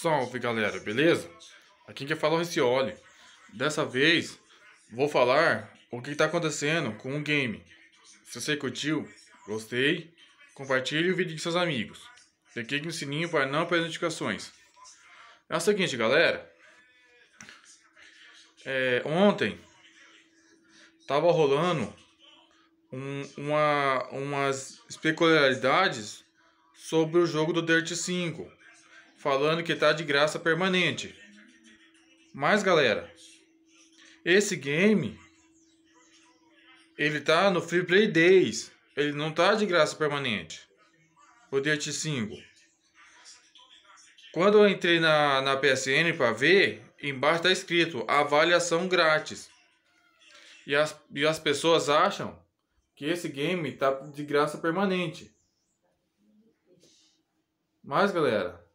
Salve galera, beleza? Aqui quem fala é o Recioli. Dessa vez vou falar o que está acontecendo com o game. Se você curtiu, gostei, compartilhe o vídeo com seus amigos. Clique no sininho para não perder notificações. É o seguinte galera. É, ontem estava rolando um, uma, umas peculiaridades sobre o jogo do Dirt 5 falando que tá de graça permanente. Mas galera, esse game ele tá no Free Play Days. Ele não tá de graça permanente. O Dirt 5. Quando eu entrei na, na PSN para ver, embaixo tá escrito avaliação grátis. E as, e as pessoas acham que esse game tá de graça permanente. Mas galera,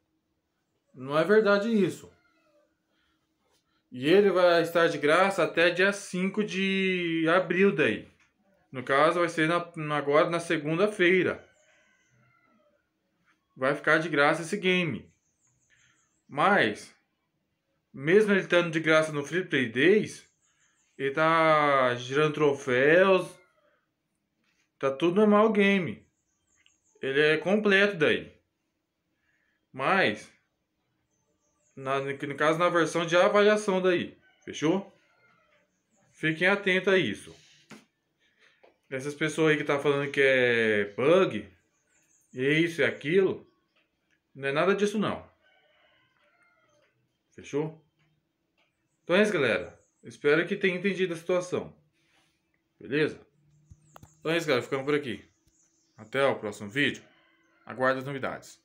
não é verdade isso. E ele vai estar de graça até dia 5 de abril daí. No caso, vai ser na, agora na segunda-feira. Vai ficar de graça esse game. Mas, mesmo ele estando de graça no Free Play Days, ele tá girando troféus. Tá tudo normal o game. Ele é completo daí. Mas, na, no caso, na versão de avaliação daí. Fechou? Fiquem atentos a isso. Essas pessoas aí que tá falando que é bug, isso e aquilo, não é nada disso não. Fechou? Então é isso, galera. Espero que tenha entendido a situação. Beleza? Então é isso, galera. Ficamos por aqui. Até o próximo vídeo. Aguardo as novidades.